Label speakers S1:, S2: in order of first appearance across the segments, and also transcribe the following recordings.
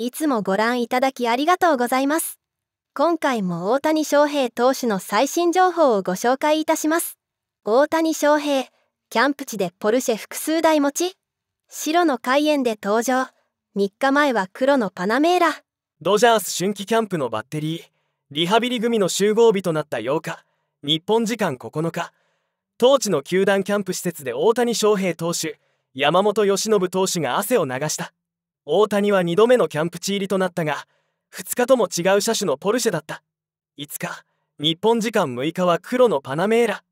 S1: いつもご覧いただきありがとうございます。今回も大谷翔平投手の最新情報をご紹介いたします。大谷翔平、キャンプ地でポルシェ複数台持ち。白の開演で登場。3日前は黒のパナメーラ。
S2: ドジャース春季キャンプのバッテリー、リハビリ組の集合日となった8日、日本時間9日、当地の球団キャンプ施設で大谷翔平投手、山本由伸投手が汗を流した。大谷は2度目のキャンプ地入りとなったが2日とも違う車種のポルシェだった5日日本時間6日は黒のパナメーラ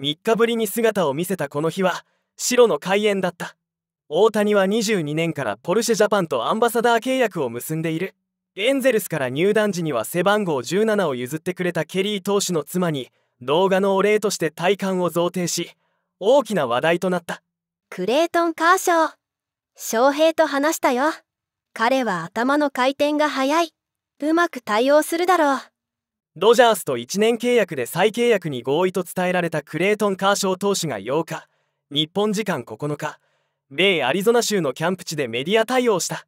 S2: 3日ぶりに姿を見せたこの日は白の開園だった大谷は22年からポルシェジャパンとアンバサダー契約を結んでいるエンゼルスから入団時には背番号17を譲ってくれたケリー投手の妻に動画のお礼として体感を贈呈し大きな話題となった
S1: クレートン・カーショー翔平と話したよ彼は頭の回転が速いうまく対応するだろう
S2: ドジャースと1年契約で再契約に合意と伝えられたクレートン・カーショー投手が8日日本時間9日米アリゾナ州のキャンプ地でメディア対応した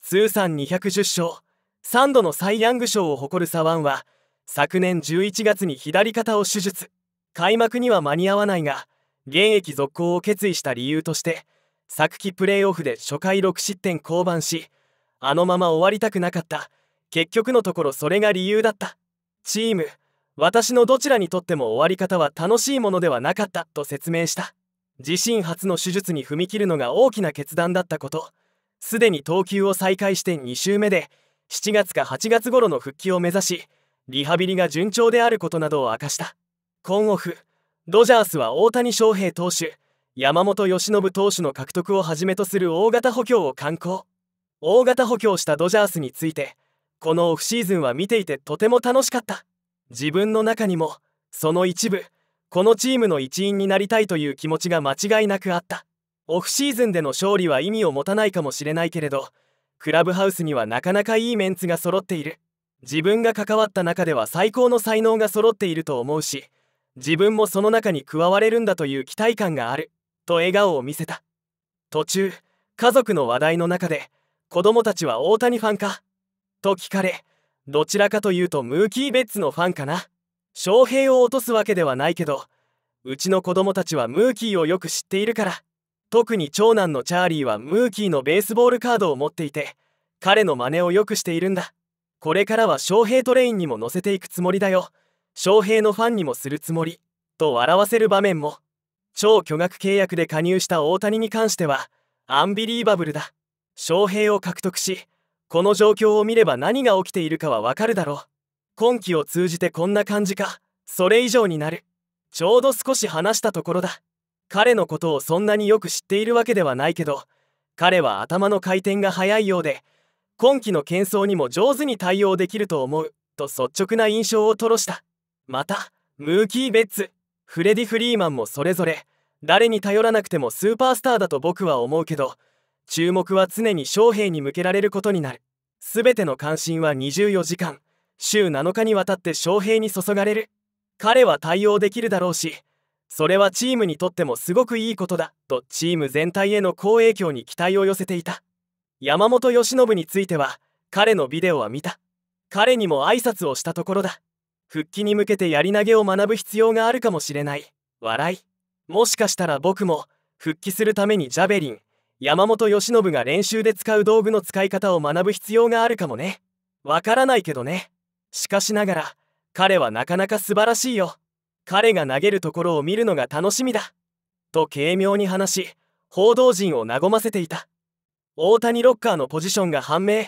S2: 通算210勝3度のサイ・ヤング賞を誇る左腕は昨年11月に左肩を手術開幕には間に合わないが現役続行を決意した理由として昨季プレーオフで初回6失点降板しあのまま終わりたくなかった結局のところそれが理由だったチーム私のどちらにとっても終わり方は楽しいものではなかったと説明した自身初の手術に踏み切るのが大きな決断だったことすでに投球を再開して2週目で7月か8月頃の復帰を目指しリハビリが順調であることなどを明かしたコンオフドジャースは大谷翔平投手山本由伸投手の獲得をはじめとする大型補強を敢行大型補強したドジャースについてこのオフシーズンは見ていてとても楽しかった自分の中にもその一部このチームの一員になりたいという気持ちが間違いなくあったオフシーズンでの勝利は意味を持たないかもしれないけれどクラブハウスにはなかなかいいメンツが揃っている自分が関わった中では最高の才能が揃っていると思うし自分もその中に加われるんだという期待感があると笑顔を見せた途中家族の話題の中で子供たちは大谷ファンかと聞かれどちらかというとムーキー・ベッツのファンかな翔平を落とすわけではないけどうちの子供たちはムーキーをよく知っているから特に長男のチャーリーはムーキーのベースボールカードを持っていて彼の真似をよくしているんだこれからは翔平トレインにも乗せていくつもりだよ翔平のファンにもするつもりと笑わせる場面も超巨額契約で加入した大谷に関してはアンビリーバブルだ将兵を獲得しこの状況を見れば何が起きているかはわかるだろう今季を通じてこんな感じかそれ以上になるちょうど少し話したところだ彼のことをそんなによく知っているわけではないけど彼は頭の回転が速いようで今季の喧騒にも上手に対応できると思うと率直な印象を吐露したまたムーキー・ベッツフレディ・フリーマンもそれぞれ誰に頼らなくてもスーパースターだと僕は思うけど注目は常に将兵に向けられることになる全ての関心は24時間週7日にわたって将兵に注がれる彼は対応できるだろうしそれはチームにとってもすごくいいことだとチーム全体への好影響に期待を寄せていた山本由伸については彼のビデオは見た彼にも挨拶をしたところだ復帰に向けてやり投げを学ぶ必要があるかもしれない笑いもしかしたら僕も復帰するためにジャベリン山本由伸が練習で使う道具の使い方を学ぶ必要があるかもねわからないけどねしかしながら彼はなかなか素晴らしいよ彼が投げるところを見るのが楽しみだと軽妙に話し報道陣を和ませていた大谷ロッカーのポジションが判明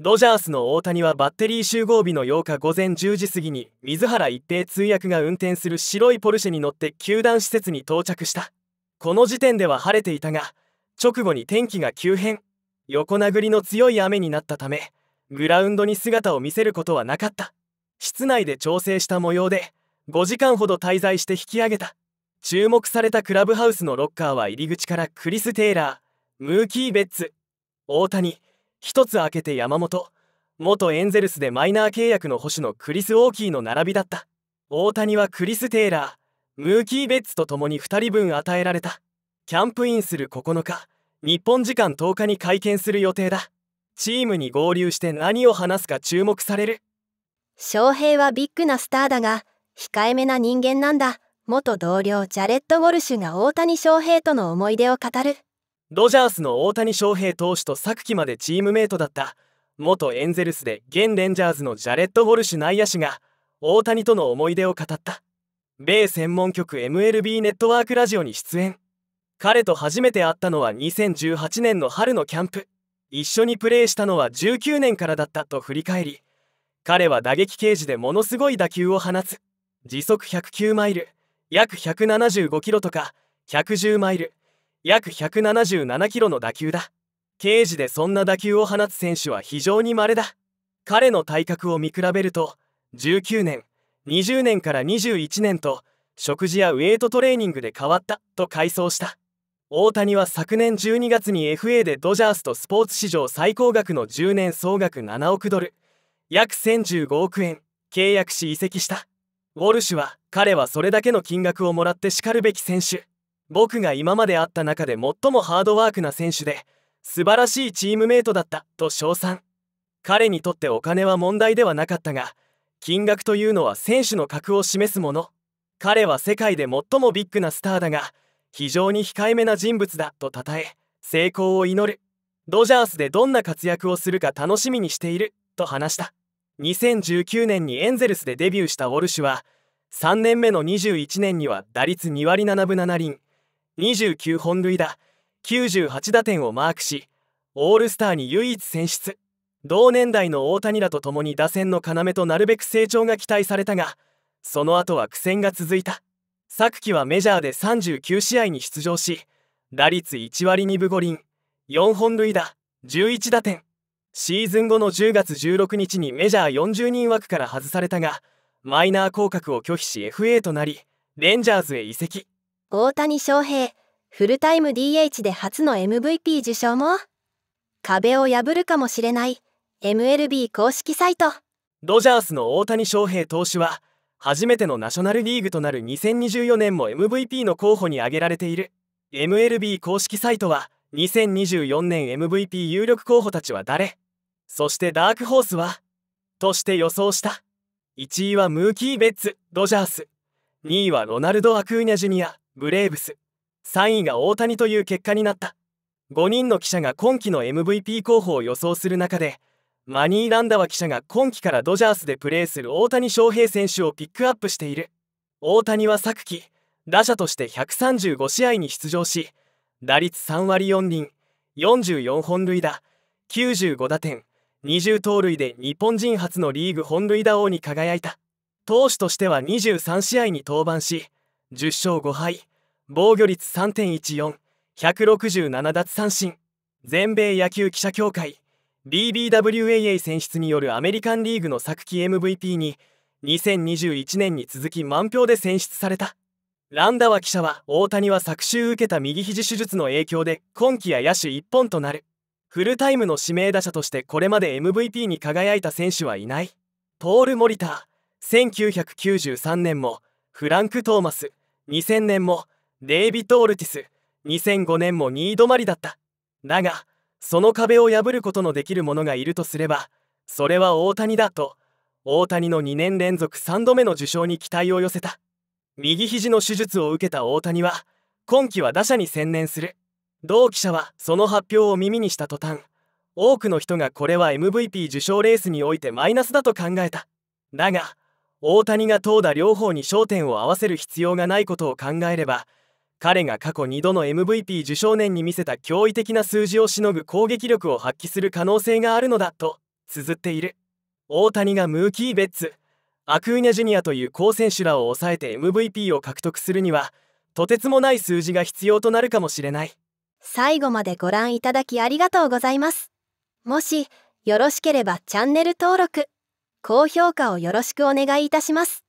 S2: ドジャースの大谷はバッテリー集合日の8日午前10時過ぎに水原一平通訳が運転する白いポルシェに乗って球団施設に到着したこの時点では晴れていたが直後に天気が急変横殴りの強い雨になったためグラウンドに姿を見せることはなかった室内で調整した模様で5時間ほど滞在して引き上げた注目されたクラブハウスのロッカーは入り口からクリス・テイラームーキー・ベッツ大谷1つ開けて山本元エンゼルスでマイナー契約の保守のクリス・オーキーの並びだった大谷はクリス・テイラームーキー・ベッツと共に2人分与えられたキャンプインする9日日本時間10日に会見する予定だチームに合流して何を話すか注目される
S1: 翔平はビッグなスターだが控えめな人間なんだ元同僚ジャレット・ウォルシュが大谷翔平との思い出を語る
S2: ドジャースの大谷翔平投手と昨季までチームメートだった元エンゼルスで現レンジャーズのジャレット・ウォルシュ内野手が大谷との思い出を語った米専門局 MLB ネットワークラジオに出演彼と初めて会ったのは2018年の春のキャンプ一緒にプレーしたのは19年からだったと振り返り彼は打撃ケージでものすごい打球を放つ時速109マイル約175キロとか110マイル約177キロの打球だケージでそんな打球を放つ選手は非常に稀だ彼の体格を見比べると19年20年から21年と食事やウエイトトレーニングで変わったと回想した大谷は昨年12月に FA でドジャースとスポーツ史上最高額の10年総額7億ドル約1015億円契約し移籍したウォルシュは彼はそれだけの金額をもらってしかるべき選手僕が今まで会った中で最もハードワークな選手で素晴らしいチームメートだったと称賛彼にとってお金は問題ではなかったが金額というのは選手の格を示すもの彼は世界で最もビッグなスターだが非常に控えめな人物だと称え成功を祈るドジャースでどんな活躍をするか楽しみにしていると話した2019年にエンゼルスでデビューしたウォルシュは3年目の21年には打率2割7分7厘29本塁打98打点をマークしオールスターに唯一選出同年代の大谷らと共に打線の要となるべく成長が期待されたがその後は苦戦が続いた昨季はメジャーで39試合に出場し打率1割2分5厘4本塁打11打点シーズン後の10月16日にメジャー40人枠から外されたがマイナー降格を拒否し FA となりレンジャーズへ移籍
S1: 大谷翔平フルタイム DH で初の MVP 受賞も壁を破るかもしれない MLB 公式サイト
S2: ドジャースの大谷翔平投手は初めてのナショナルリーグとなる2024年も MVP の候補に挙げられている MLB 公式サイトは2024年 MVP 有力候補たちは誰そしてダークホースはとして予想した1位はムーキー・ベッツドジャース2位はロナルド・アクーニャ・ジュニアブレーブス3位が大谷という結果になった5人の記者が今季の MVP 候補を予想する中でマニーランダワ記者が今季からドジャースでプレーする大谷翔平選手をピックアップしている大谷は昨季打者として135試合に出場し打率3割4厘44本塁打95打点20盗塁で日本人初のリーグ本塁打王に輝いた投手としては23試合に登板し10勝5敗防御率3.14167奪三振全米野球記者協会 BBWAA 選出によるアメリカンリーグの昨季 MVP に2021年に続き満票で選出されたランダワ記者は大谷は昨週受けた右肘手術の影響で今季や野手1本となるフルタイムの指名打者としてこれまで MVP に輝いた選手はいないポール・モリター1993年もフランク・トーマス2000年もデイビッド・オルティス2005年も2位止まりだっただがその壁を破ることのできる者がいるとすればそれは大谷だと大谷の2年連続3度目の受賞に期待を寄せた右肘の手術を受けた大谷は今季は打者に専念する同記者はその発表を耳にした途端多くの人がこれは MVP 受賞レースにおいてマイナスだと考えただが大谷が投打両方に焦点を合わせる必要がないことを考えれば彼が過去2度の MVP 受賞年に見せた驚異的な数字をしのぐ攻撃力を発揮する可能性があるのだと綴っている大谷がムーキー・ベッツアクーニャ・ジュニアという好選手らを抑えて MVP を獲得するにはとてつもない数字が必要となるかもしれない
S1: 最後までご覧いただきありがとうございますもしよろしければチャンネル登録高評価をよろしくお願いいたします